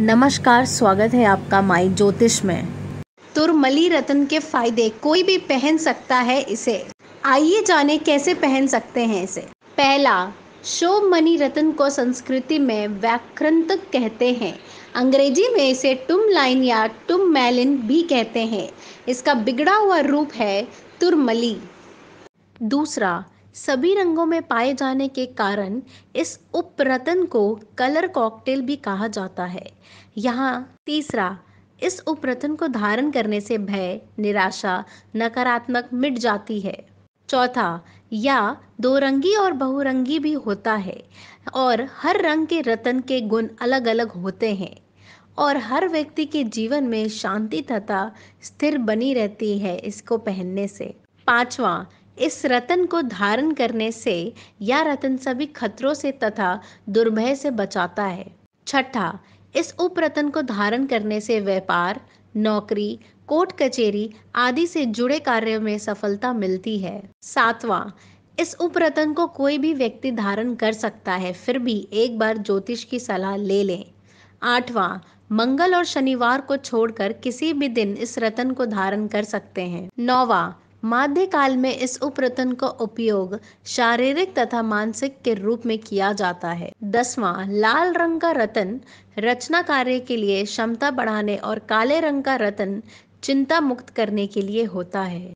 नमस्कार स्वागत है आपका माई ज्योतिष में तुरमली रत्न के फायदे कोई भी पहन सकता है इसे आइए जाने कैसे पहन सकते हैं इसे पहला शोभ मणि रत्न को संस्कृति में व्याकृत कहते हैं अंग्रेजी में इसे टुम लाइन या टुम मैलिन भी कहते हैं इसका बिगड़ा हुआ रूप है तुरमली दूसरा सभी रंगों में पाए जाने के कारण इस उपरतन को कलर कॉकटेल भी कहा जाता है यहाँ तीसरा इस उपरतन को धारण करने से भय निराशा नकारात्मक मिट जाती है चौथा या दो रंगी और बहुरंगी भी होता है और हर रंग के रतन के गुण अलग अलग होते हैं और हर व्यक्ति के जीवन में शांति तथा स्थिर बनी रहती है इसको पहनने से पांचवा इस रतन को धारण करने से यह रतन सभी खतरों से तथा दुर्भय से बचाता है छठा इस उपरतन को धारण करने से व्यापार नौकरी कोर्ट कचेरी आदि से जुड़े कार्यों में सफलता मिलती है सातवां इस उपरतन को कोई भी व्यक्ति धारण कर सकता है फिर भी एक बार ज्योतिष की सलाह ले लें आठवां मंगल और शनिवार को छोड़कर किसी भी दिन इस रतन को धारण कर सकते हैं नौवा मध्यकाल में इस उपरतन का उपयोग शारीरिक तथा मानसिक के रूप में किया जाता है दसवां लाल रंग का रतन रचना कार्य के लिए क्षमता बढ़ाने और काले रंग का रतन चिंता मुक्त करने के लिए होता है